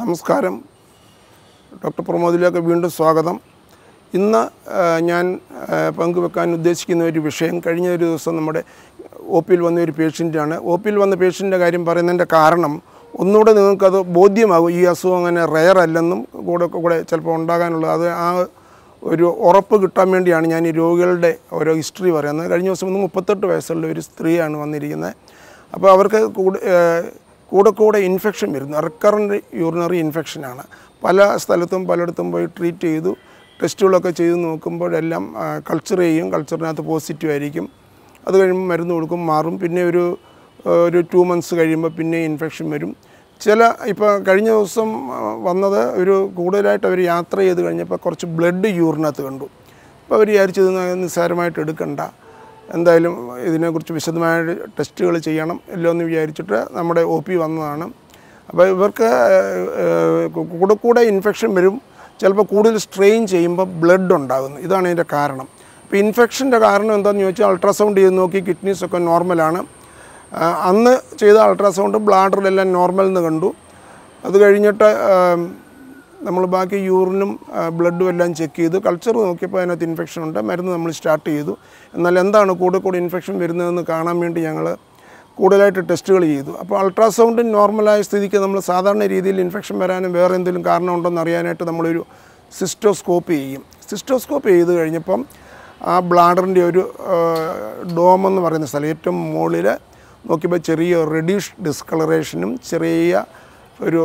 നമസ്കാരം ഡോക്ടർ പ്രമോദിലേക്ക് വീണ്ടും സ്വാഗതം ഇന്ന് ഞാൻ പങ്കുവെക്കാൻ ഉദ്ദേശിക്കുന്ന ഒരു വിഷയം കഴിഞ്ഞ ഒരു ദിവസം നമ്മുടെ ഒ പിയിൽ വന്ന ഒരു പേഷ്യൻ്റാണ് ഒ പിയിൽ വന്ന പേഷ്യൻ്റെ കാര്യം പറയുന്നതിൻ്റെ കാരണം ഒന്നുകൂടെ നിങ്ങൾക്കത് ബോധ്യമാകും ഈ അസുഖം അങ്ങനെ റെയർ അല്ലെന്നും കൂടെ കൂടെ ചിലപ്പോൾ ഉണ്ടാകാനുള്ളത് അത് ആ ഒരു ഉറപ്പ് കിട്ടാൻ വേണ്ടിയാണ് ഞാൻ ഈ രോഗികളുടെ ഓരോ ഹിസ്റ്ററി പറയുന്നത് കഴിഞ്ഞ ദിവസം മുപ്പത്തെട്ട് വയസ്സുള്ള ഒരു സ്ത്രീയാണ് വന്നിരിക്കുന്നത് അപ്പോൾ അവർക്ക് കൂടെ കൂടെ ഇൻഫെക്ഷൻ വരുന്നു റിക്കറൻറ്റ് യൂറിനറി ഇൻഫെക്ഷനാണ് പല സ്ഥലത്തും പലയിടത്തും പോയി ട്രീറ്റ് ചെയ്തു ടെസ്റ്റുകളൊക്കെ ചെയ്ത് നോക്കുമ്പോഴെല്ലാം കൾച്ചർ ചെയ്യും കൾച്ചറിനകത്ത് പോസിറ്റീവ് ആയിരിക്കും അത് കഴിയുമ്പോൾ മരുന്ന് കൊടുക്കും മാറും പിന്നെ ഒരു ഒരു ടു മന്ത്സ് കഴിയുമ്പോൾ പിന്നെ ഇൻഫെക്ഷൻ വരും ചില ഇപ്പോൾ കഴിഞ്ഞ ദിവസം വന്നത് ഒരു കൂടുതലായിട്ട് അവർ യാത്ര ചെയ്ത് കഴിഞ്ഞപ്പോൾ കുറച്ച് ബ്ലഡ് യൂറിനകത്ത് കണ്ടു അപ്പോൾ അവർ വിചാരിച്ചത് നിസ്സാരമായിട്ട് എടുക്കണ്ട എന്തായാലും ഇതിനെക്കുറിച്ച് വിശദമായ ടെസ്റ്റുകൾ ചെയ്യണം ഇല്ലോ എന്ന് വിചാരിച്ചിട്ട് നമ്മുടെ ഒ പി വന്നതാണ് അപ്പോൾ ഇവർക്ക് കൂടെ കൂടെ ഇൻഫെക്ഷൻ വരും ചിലപ്പോൾ കൂടുതൽ സ്ട്രെയിൻ ചെയ്യുമ്പോൾ ബ്ലഡ് ഉണ്ടാകുന്നു ഇതാണ് ഇതിൻ്റെ കാരണം അപ്പോൾ ഇൻഫെക്ഷൻ്റെ കാരണം എന്താണെന്ന് ചോദിച്ചാൽ അൾട്രാസൗണ്ട് ചെയ്ത് നോക്കി കിഡ്നീസ് ഒക്കെ നോർമലാണ് അന്ന് ചെയ്ത അൾട്രാസൗണ്ട് ബ്ലാഡറിലെല്ലാം നോർമൽ എന്ന് കണ്ടു അത് കഴിഞ്ഞിട്ട് നമ്മൾ ബാക്കി യൂറിനും ബ്ലഡും എല്ലാം ചെക്ക് ചെയ്തു കൾച്ചർ നോക്കിയപ്പോൾ അതിനകത്ത് ഇൻഫെക്ഷൻ ഉണ്ട് മരുന്ന് നമ്മൾ സ്റ്റാർട്ട് ചെയ്തു എന്നാൽ എന്താണ് കൂടെ കൂടെ ഇൻഫെക്ഷൻ വരുന്നതെന്ന് കാണാൻ വേണ്ടി ഞങ്ങൾ കൂടുതലായിട്ട് ടെസ്റ്റുകൾ ചെയ്തു അപ്പോൾ അൾട്രാസൗണ്ടിന് നോർമലായ സ്ഥിതിക്ക് നമ്മൾ സാധാരണ രീതിയിൽ ഇൻഫെക്ഷൻ വരാനും വേറെ എന്തെങ്കിലും കാരണം ഉണ്ടെന്ന് അറിയാനായിട്ട് നമ്മളൊരു സിസ്റ്റോസ്കോപ്പ് ചെയ്യും സിസ്റ്റോസ്കോപ്പ് ചെയ്ത് കഴിഞ്ഞപ്പം ആ ബ്ലാഡറിൻ്റെ ഒരു ഡോം എന്ന് പറയുന്ന സ്ഥലം ഏറ്റവും മുകളിൽ നോക്കിയപ്പോൾ ചെറിയ റെഡ്യൂഷ് ഡിസ്കളറേഷനും ചെറിയ ഒരു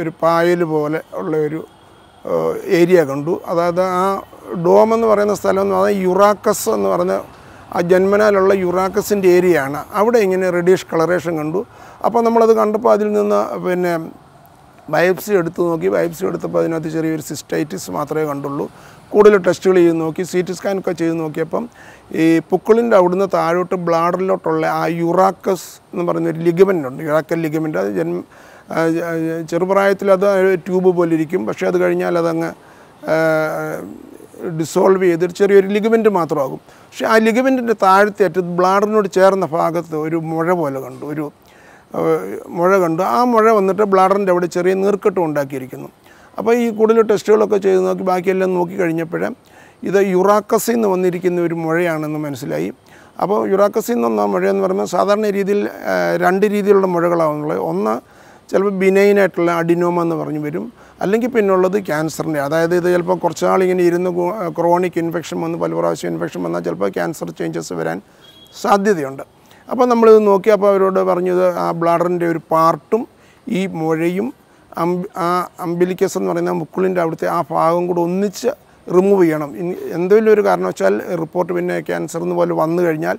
ഒരു പായൽ പോലെ ഉള്ള ഒരു ഏരിയ കണ്ടു അതായത് ആ ഡോം എന്ന് പറയുന്ന സ്ഥലം പറഞ്ഞാൽ യുറാക്കസ് എന്ന് പറഞ്ഞ ആ ജന്മനാലുള്ള യുറാക്കസിൻ്റെ ഏരിയയാണ് അവിടെ ഇങ്ങനെ റെഡീഷ് കളറേഷൻ കണ്ടു അപ്പോൾ നമ്മളത് കണ്ടപ്പോൾ അതിൽ നിന്ന് പിന്നെ ബയോപ്സി എടുത്തു നോക്കി ബയോപ്സി എടുത്തപ്പോൾ അതിനകത്ത് ചെറിയൊരു സിസ്റ്റൈറ്റിസ് മാത്രമേ കണ്ടുള്ളൂ കൂടുതൽ ടെസ്റ്റുകൾ ചെയ്ത് നോക്കി സി ടി സ്കാൻ ഒക്കെ ചെയ്ത് നോക്കിയപ്പം ഈ പുക്കിളിൻ്റെ അവിടുന്ന് താഴോട്ട് ബ്ലാഡറിലോട്ടുള്ള ആ യുറാക്കസ് എന്ന് പറയുന്നൊരു ലിഗമെൻ്റ് ഉണ്ട് യുറാക്കൽ ലിഗമെൻ്റ് അത് ജന്മ ചെറുപ്രായത്തിൽ അത് ട്യൂബ് പോലെ ഇരിക്കും പക്ഷേ അത് കഴിഞ്ഞാൽ അതങ്ങ് ഡിസോൾവ് ചെയ്ത് ചെറിയൊരു ലിഗമെൻ്റ് മാത്രമാകും പക്ഷേ ആ ലിഗമെൻറ്റിൻ്റെ താഴത്തെ അറ്റത്ത് ബ്ലാഡറിനോട് ചേർന്ന ഭാഗത്ത് ഒരു മുഴ പോലെ കണ്ടു ഒരു മുഴ കണ്ടു ആ മുഴ വന്നിട്ട് ബ്ലാഡറിൻ്റെ അവിടെ ചെറിയ നീർക്കെട്ടും ഉണ്ടാക്കിയിരിക്കുന്നു അപ്പോൾ ഈ കൂടുതൽ ടെസ്റ്റുകളൊക്കെ ചെയ്ത് നോക്കി ബാക്കിയെല്ലാം നോക്കി കഴിഞ്ഞപ്പോഴേ ഇത് യുറാക്കസിൽ നിന്ന് വന്നിരിക്കുന്ന ഒരു മുഴയാണെന്ന് മനസ്സിലായി അപ്പോൾ യുറാക്കസിൽ വന്ന മുഴയെന്ന് പറയുമ്പോൾ സാധാരണ രീതിയിൽ രണ്ട് രീതിയിലുള്ള മുഴകളാണുള്ളത് ഒന്ന് ചിലപ്പോൾ ബിനൈനായിട്ടുള്ള അഡിനോമ എന്ന് പറഞ്ഞു വരും അല്ലെങ്കിൽ പിന്നുള്ളത് ക്യാൻസറിൻ്റെ അതായത് ഇത് ചിലപ്പോൾ കുറച്ച് നാളിങ്ങനെ ഇരുന്ന് ക്രോണിക് ഇൻഫെക്ഷൻ വന്ന് പല പ്രാവശ്യം ഇൻഫെക്ഷൻ വന്നാൽ ചിലപ്പോൾ ക്യാൻസർ ചേഞ്ചസ് വരാൻ സാധ്യതയുണ്ട് അപ്പോൾ നമ്മളിത് നോക്കി അപ്പോൾ അവരോട് പറഞ്ഞത് ആ ബ്ലാഡറിൻ്റെ ഒരു പാർട്ടും ഈ മുഴയും ആ അംബിലിക്കസ് എന്ന് പറയുന്ന മുക്കുളിൻ്റെ അവിടുത്തെ ആ ഭാഗം കൂടെ ഒന്നിച്ച് റിമൂവ് ചെയ്യണം ഇനി എന്തെങ്കിലും ഒരു കാരണവശാൽ റിപ്പോർട്ട് പിന്നെ ക്യാൻസർ എന്ന് പോലെ വന്നു കഴിഞ്ഞാൽ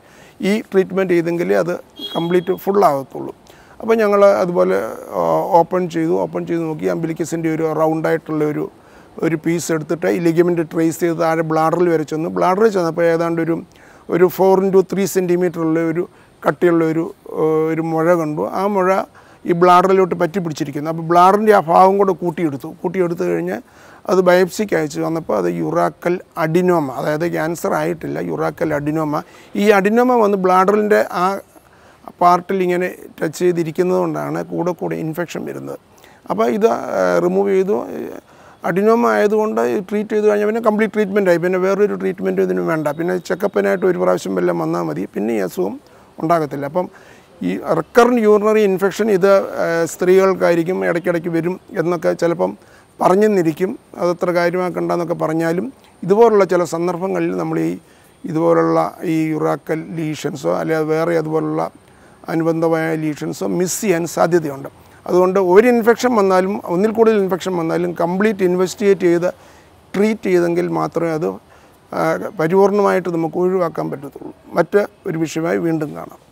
ഈ ട്രീറ്റ്മെൻറ്റ് ചെയ്തെങ്കിൽ അത് കംപ്ലീറ്റ് ഫുൾ ആകത്തുള്ളൂ അപ്പോൾ ഞങ്ങൾ അതുപോലെ ഓപ്പൺ ചെയ്തു ഓപ്പൺ ചെയ്ത് നോക്കി അംബിലിക്കസിൻ്റെ ഒരു റൗണ്ടായിട്ടുള്ള ഒരു ഒരു പീസ് എടുത്തിട്ട് ഈ ലിഗമെൻ്റ് ട്രേസ് ചെയ്ത് താഴെ ബ്ലാഡറിൽ വരെ ചെന്നു ബ്ലാഡറിൽ ചെന്നപ്പോൾ ഏതാണ്ട് ഒരു ഒരു ഫോർ ഇൻറ്റു ത്രീ സെൻറ്റിമീറ്ററുള്ള ഒരു കട്ടിയുള്ള ഒരു ഒരു മുഴ കണ്ടു ആ മുഴ ഈ ബ്ലാഡറിലോട്ട് പറ്റി പിടിച്ചിരിക്കുന്നു അപ്പോൾ ബ്ലാഡറിൻ്റെ ആ ഭാഗം കൂടെ കൂട്ടിയെടുത്തു കൂട്ടിയെടുത്ത് കഴിഞ്ഞ് അത് ബയോപ്സിക്ക് അയച്ചു വന്നപ്പോൾ അത് യുറാക്കൽ അഡിനോമ അതായത് ക്യാൻസർ ആയിട്ടില്ല യുറാക്കൽ അഡിനോമ ഈ അഡിനോമ വന്ന് ബ്ലാഡറിൻ്റെ ആ പാർട്ടിൽ ഇങ്ങനെ ടച്ച് ചെയ്തിരിക്കുന്നത് കൊണ്ടാണ് കൂടെ കൂടെ ഇൻഫെക്ഷൻ വരുന്നത് അപ്പോൾ ഇത് റിമൂവ് ചെയ്തു അഡിനോമ ആയതുകൊണ്ട് ട്രീറ്റ് ചെയ്ത് കഴിഞ്ഞാൽ പിന്നെ കംപ്ലീറ്റ് ട്രീറ്റ്മെൻറ്റായി പിന്നെ വേറൊരു ട്രീറ്റ്മെൻറ്റും ഇതിനും വേണ്ട പിന്നെ ചെക്കപ്പിനായിട്ട് ഒരു പ്രാവശ്യം വല്ലതും വന്നാൽ മതി പിന്നെ ഈ അസുഖം ഉണ്ടാകത്തില്ല അപ്പം ഈ റിക്കറൻറ്റ് യൂറിനറി ഇൻഫെക്ഷൻ ഇത് സ്ത്രീകൾക്കായിരിക്കും ഇടയ്ക്കിടയ്ക്ക് വരും എന്നൊക്കെ ചിലപ്പം പറഞ്ഞെന്നിരിക്കും അതത്ര കാര്യമാക്കണ്ടെന്നൊക്കെ പറഞ്ഞാലും ഇതുപോലുള്ള ചില സന്ദർഭങ്ങളിൽ നമ്മൾ ഈ ഇതുപോലുള്ള ഈ യുറാക്കൽ ലീഷൻസോ അല്ലെങ്കിൽ വേറെ അതുപോലുള്ള അനുബന്ധമായ ലീഷൻസോ മിസ് ചെയ്യാൻ സാധ്യതയുണ്ട് അതുകൊണ്ട് ഒരു ഇൻഫെക്ഷൻ വന്നാലും ഒന്നിൽ കൂടുതൽ ഇൻഫെക്ഷൻ വന്നാലും കംപ്ലീറ്റ് ഇൻവെസ്റ്റിഗേറ്റ് ചെയ്ത് ട്രീറ്റ് ചെയ്തെങ്കിൽ മാത്രമേ അത് പരിപൂർണമായിട്ട് നമുക്ക് ഒഴിവാക്കാൻ പറ്റത്തുള്ളൂ മറ്റ് ഒരു വിഷയമായി വീണ്ടും കാണാം